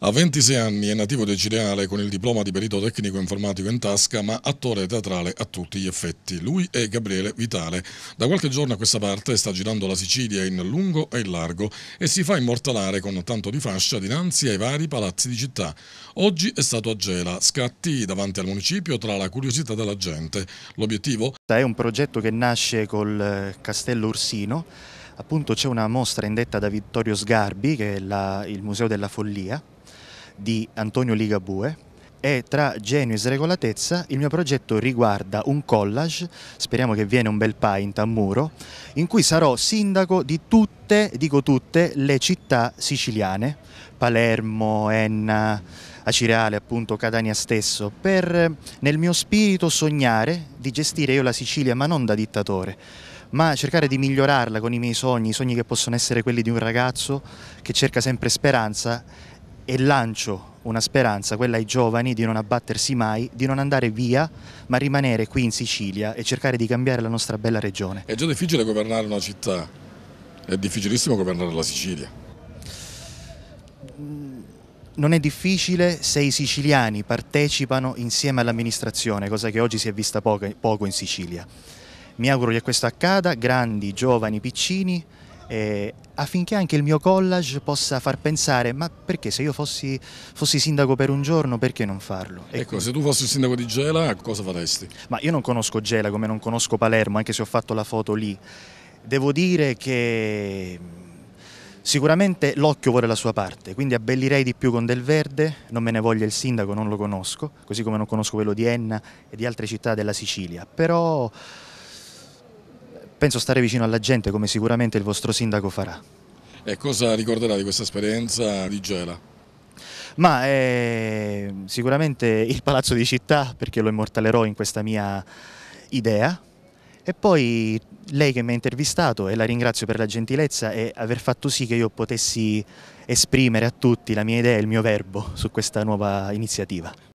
A 26 anni è nativo del Cireale con il diploma di perito tecnico informatico in tasca, ma attore teatrale a tutti gli effetti. Lui è Gabriele Vitale. Da qualche giorno a questa parte sta girando la Sicilia in lungo e in largo e si fa immortalare con tanto di fascia dinanzi ai vari palazzi di città. Oggi è stato a Gela, scatti davanti al municipio tra la curiosità della gente. L'obiettivo? È un progetto che nasce col eh, Castello Ursino appunto c'è una mostra indetta da Vittorio Sgarbi che è la, il Museo della Follia di Antonio Ligabue, e tra genio e sregolatezza il mio progetto riguarda un collage, speriamo che viene un bel paint a muro, in cui sarò sindaco di tutte, dico tutte, le città siciliane, Palermo, Enna, Acireale, appunto Catania stesso, per nel mio spirito sognare di gestire io la Sicilia ma non da dittatore ma cercare di migliorarla con i miei sogni, i sogni che possono essere quelli di un ragazzo che cerca sempre speranza e lancio una speranza, quella ai giovani, di non abbattersi mai, di non andare via, ma rimanere qui in Sicilia e cercare di cambiare la nostra bella regione. È già difficile governare una città, è difficilissimo governare la Sicilia. Mm, non è difficile se i siciliani partecipano insieme all'amministrazione, cosa che oggi si è vista poco, in Sicilia. Mi auguro che questo accada, grandi, giovani, piccini, eh, affinché anche il mio collage possa far pensare ma perché se io fossi, fossi sindaco per un giorno perché non farlo? E ecco, quindi... se tu fossi il sindaco di Gela cosa faresti? Ma io non conosco Gela come non conosco Palermo anche se ho fatto la foto lì. Devo dire che mm, Sicuramente l'occhio vuole la sua parte, quindi abbellirei di più con del verde, non me ne voglia il sindaco, non lo conosco, così come non conosco quello di Enna e di altre città della Sicilia, però penso stare vicino alla gente come sicuramente il vostro sindaco farà. E cosa ricorderà di questa esperienza di Gela? Ma eh, sicuramente il palazzo di città perché lo immortalerò in questa mia idea e poi lei che mi ha intervistato e la ringrazio per la gentilezza e aver fatto sì che io potessi esprimere a tutti la mia idea e il mio verbo su questa nuova iniziativa.